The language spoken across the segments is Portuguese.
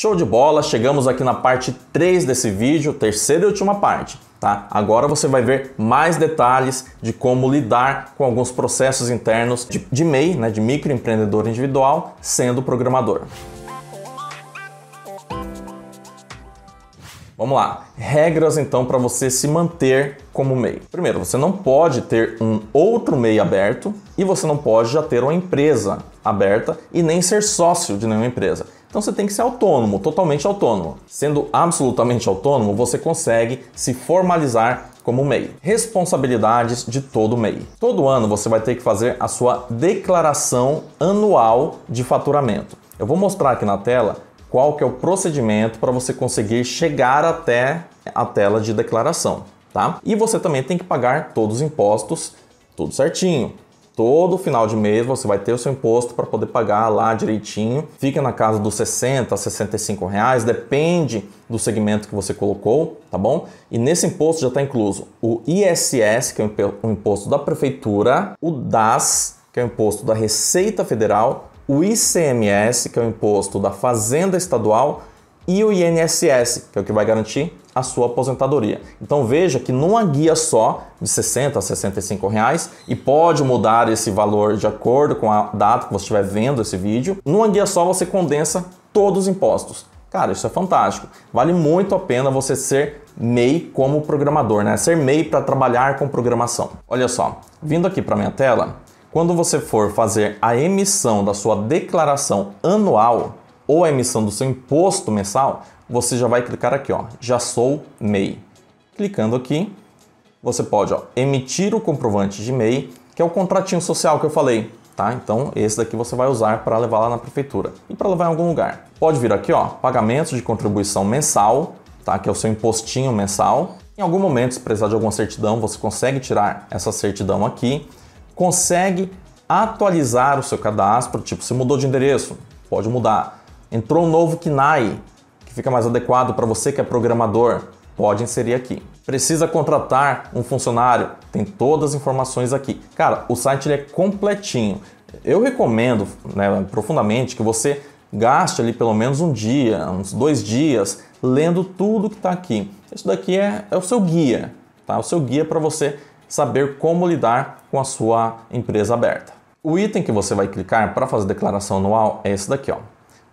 Show de bola, chegamos aqui na parte 3 desse vídeo, terceira e última parte. Tá? Agora você vai ver mais detalhes de como lidar com alguns processos internos de, de MEI, né, de microempreendedor individual, sendo programador. Vamos lá. Regras então para você se manter como MEI. Primeiro, você não pode ter um outro MEI aberto e você não pode já ter uma empresa aberta e nem ser sócio de nenhuma empresa. Então você tem que ser autônomo, totalmente autônomo. Sendo absolutamente autônomo, você consegue se formalizar como MEI. Responsabilidades de todo MEI. Todo ano você vai ter que fazer a sua declaração anual de faturamento. Eu vou mostrar aqui na tela qual que é o procedimento para você conseguir chegar até a tela de declaração, tá? E você também tem que pagar todos os impostos, tudo certinho. Todo final de mês você vai ter o seu imposto para poder pagar lá direitinho. Fica na casa dos 60, 65 reais, depende do segmento que você colocou, tá bom? E nesse imposto já está incluso o ISS, que é o imposto da prefeitura, o DAS, que é o imposto da Receita Federal, o ICMS, que é o imposto da Fazenda Estadual, e o INSS, que é o que vai garantir a sua aposentadoria. Então veja que numa guia só de 60 a 65 reais e pode mudar esse valor de acordo com a data que você estiver vendo esse vídeo. Numa guia só você condensa todos os impostos. Cara, isso é fantástico. Vale muito a pena você ser MEI como programador, né? Ser MEI para trabalhar com programação. Olha só, vindo aqui para minha tela, quando você for fazer a emissão da sua declaração anual ou a emissão do seu imposto mensal, você já vai clicar aqui, ó, já sou MEI. Clicando aqui, você pode ó, emitir o comprovante de MEI, que é o contratinho social que eu falei, tá? Então esse daqui você vai usar para levar lá na prefeitura e para levar em algum lugar. Pode vir aqui, ó, pagamentos de contribuição mensal, tá? Que é o seu impostinho mensal. Em algum momento, se precisar de alguma certidão, você consegue tirar essa certidão aqui, consegue atualizar o seu cadastro, tipo, se mudou de endereço, pode mudar. Entrou um novo KNAI, fica mais adequado para você que é programador, pode inserir aqui. Precisa contratar um funcionário? Tem todas as informações aqui. Cara, o site ele é completinho. Eu recomendo né, profundamente que você gaste ali pelo menos um dia, uns dois dias, lendo tudo que está aqui. Isso daqui é, é o seu guia, tá? O seu guia para você saber como lidar com a sua empresa aberta. O item que você vai clicar para fazer declaração anual é esse daqui, ó.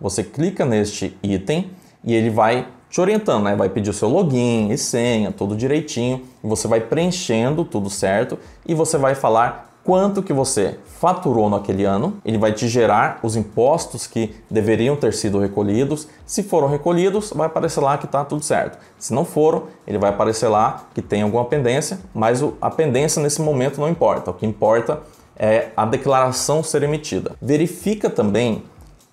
Você clica neste item e ele vai te orientando, né? Vai pedir o seu login e senha, tudo direitinho. Você vai preenchendo tudo certo e você vai falar quanto que você faturou naquele ano. Ele vai te gerar os impostos que deveriam ter sido recolhidos. Se foram recolhidos, vai aparecer lá que está tudo certo. Se não foram, ele vai aparecer lá que tem alguma pendência, mas a pendência nesse momento não importa. O que importa é a declaração ser emitida. Verifica também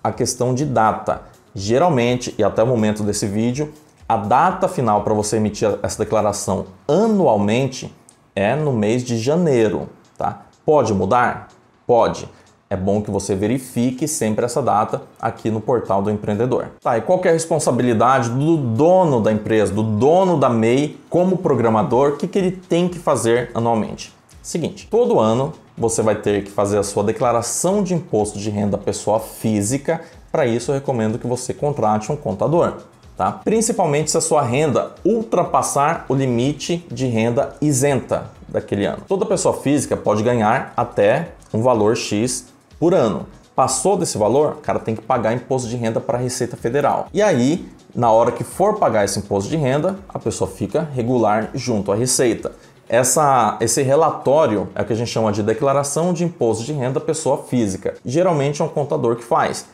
a questão de data Geralmente, e até o momento desse vídeo, a data final para você emitir essa declaração anualmente é no mês de janeiro, tá? Pode mudar? Pode. É bom que você verifique sempre essa data aqui no portal do empreendedor. Tá, e qual é a responsabilidade do dono da empresa, do dono da MEI, como programador, o que, que ele tem que fazer anualmente? Seguinte, todo ano você vai ter que fazer a sua declaração de imposto de renda pessoa física para isso, eu recomendo que você contrate um contador. Tá? Principalmente se a sua renda ultrapassar o limite de renda isenta daquele ano. Toda pessoa física pode ganhar até um valor X por ano. Passou desse valor, o cara tem que pagar imposto de renda para a Receita Federal. E aí, na hora que for pagar esse imposto de renda, a pessoa fica regular junto à Receita. Essa, esse relatório é o que a gente chama de declaração de imposto de renda pessoa física. Geralmente é um contador que faz.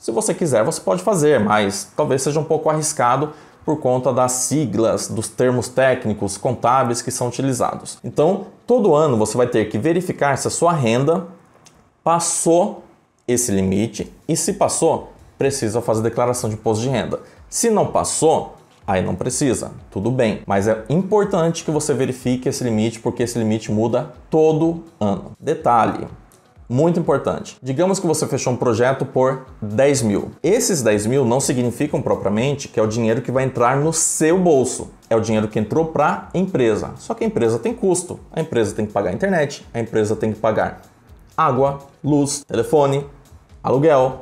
Se você quiser, você pode fazer, mas talvez seja um pouco arriscado por conta das siglas, dos termos técnicos, contábeis que são utilizados. Então, todo ano você vai ter que verificar se a sua renda passou esse limite e se passou, precisa fazer declaração de imposto de renda. Se não passou, aí não precisa, tudo bem. Mas é importante que você verifique esse limite porque esse limite muda todo ano. Detalhe, muito importante. Digamos que você fechou um projeto por 10 mil. Esses 10 mil não significam propriamente que é o dinheiro que vai entrar no seu bolso. É o dinheiro que entrou para a empresa. Só que a empresa tem custo. A empresa tem que pagar a internet, a empresa tem que pagar água, luz, telefone, aluguel,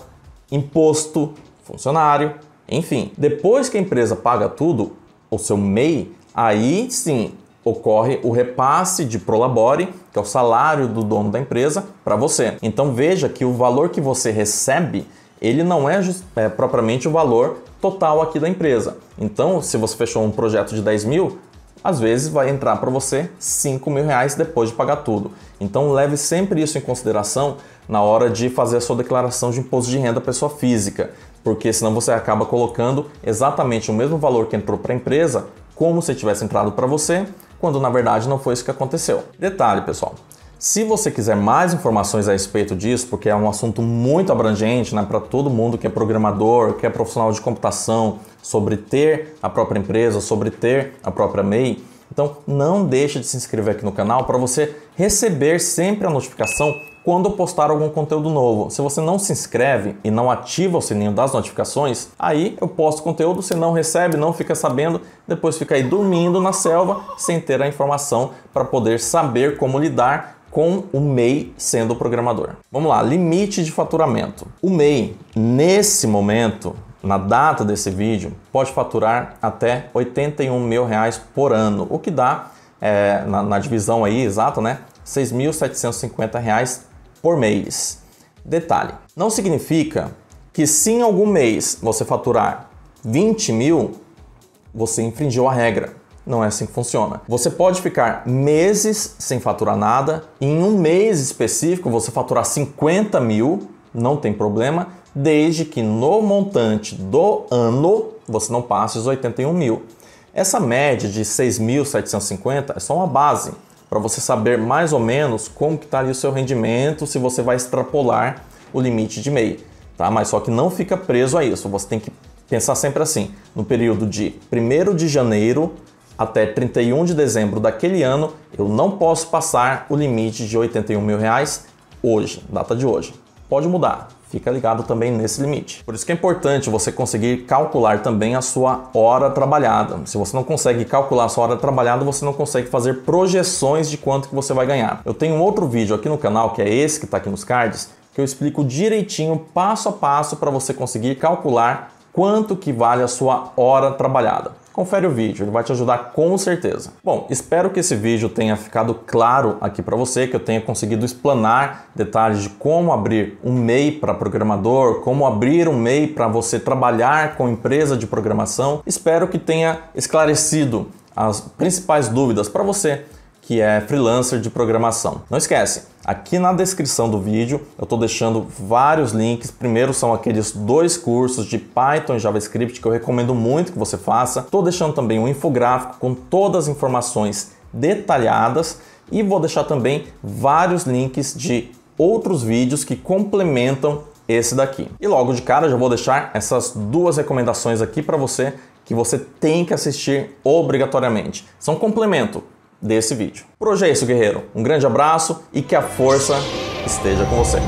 imposto, funcionário, enfim. Depois que a empresa paga tudo, o seu MEI, aí sim ocorre o repasse de prolabore, que é o salário do dono da empresa, para você. Então veja que o valor que você recebe, ele não é, é propriamente o valor total aqui da empresa. Então, se você fechou um projeto de 10 mil, às vezes vai entrar para você 5 mil reais depois de pagar tudo. Então leve sempre isso em consideração na hora de fazer a sua declaração de imposto de renda pessoa física, porque senão você acaba colocando exatamente o mesmo valor que entrou para a empresa como se tivesse entrado para você, quando na verdade não foi isso que aconteceu. Detalhe, pessoal. Se você quiser mais informações a respeito disso, porque é um assunto muito abrangente né, para todo mundo que é programador, que é profissional de computação, sobre ter a própria empresa, sobre ter a própria MEI, então não deixe de se inscrever aqui no canal para você receber sempre a notificação quando eu postar algum conteúdo novo. Se você não se inscreve e não ativa o sininho das notificações, aí eu posto conteúdo, você não recebe, não fica sabendo, depois fica aí dormindo na selva sem ter a informação para poder saber como lidar com o MEI sendo o programador. Vamos lá, limite de faturamento. O MEI, nesse momento, na data desse vídeo, pode faturar até 81 mil reais por ano, o que dá é, na, na, divisão aí exata, né? 6.750 reais por mês. Detalhe: não significa que se em algum mês você faturar 20 mil, você infringiu a regra. Não é assim que funciona. Você pode ficar meses sem faturar nada, e em um mês específico você faturar 50 mil, não tem problema, desde que no montante do ano você não passe os 81 mil. Essa média de 6.750 é só uma base para você saber mais ou menos como que está ali o seu rendimento, se você vai extrapolar o limite de MEI, tá? Mas só que não fica preso a isso, você tem que pensar sempre assim, no período de 1 de janeiro até 31 de dezembro daquele ano, eu não posso passar o limite de 81 mil reais hoje, data de hoje. Pode mudar, fica ligado também nesse limite. Por isso que é importante você conseguir calcular também a sua hora trabalhada. Se você não consegue calcular a sua hora trabalhada, você não consegue fazer projeções de quanto que você vai ganhar. Eu tenho um outro vídeo aqui no canal, que é esse que está aqui nos cards, que eu explico direitinho, passo a passo, para você conseguir calcular quanto que vale a sua hora trabalhada confere o vídeo, ele vai te ajudar com certeza. Bom, espero que esse vídeo tenha ficado claro aqui para você, que eu tenha conseguido explanar detalhes de como abrir um MEI para programador, como abrir um MEI para você trabalhar com empresa de programação. Espero que tenha esclarecido as principais dúvidas para você que é freelancer de programação. Não esquece, aqui na descrição do vídeo eu estou deixando vários links. Primeiro são aqueles dois cursos de Python e JavaScript que eu recomendo muito que você faça. Estou deixando também um infográfico com todas as informações detalhadas e vou deixar também vários links de outros vídeos que complementam esse daqui. E logo de cara já vou deixar essas duas recomendações aqui para você que você tem que assistir obrigatoriamente. São complemento, desse vídeo. Por hoje é isso, guerreiro. Um grande abraço e que a força esteja com você.